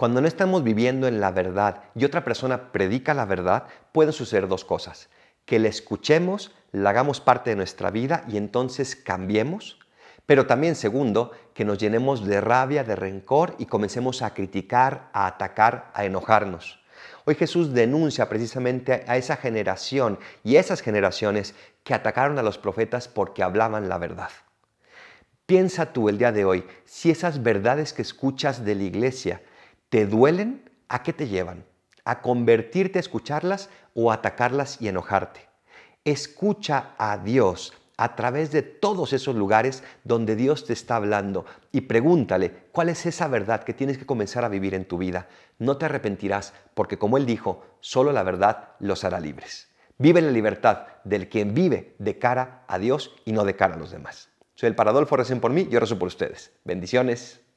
Cuando no estamos viviendo en la verdad y otra persona predica la verdad, pueden suceder dos cosas. Que le escuchemos, la hagamos parte de nuestra vida y entonces cambiemos. Pero también, segundo, que nos llenemos de rabia, de rencor y comencemos a criticar, a atacar, a enojarnos. Hoy Jesús denuncia precisamente a esa generación y a esas generaciones que atacaron a los profetas porque hablaban la verdad. Piensa tú el día de hoy si esas verdades que escuchas de la iglesia te duelen, ¿a qué te llevan? A convertirte a escucharlas o a atacarlas y enojarte. Escucha a Dios a través de todos esos lugares donde Dios te está hablando y pregúntale cuál es esa verdad que tienes que comenzar a vivir en tu vida. No te arrepentirás porque como Él dijo, solo la verdad los hará libres. Vive la libertad del quien vive de cara a Dios y no de cara a los demás. Soy el Paradolfo, recién por mí, yo rezo por ustedes. Bendiciones.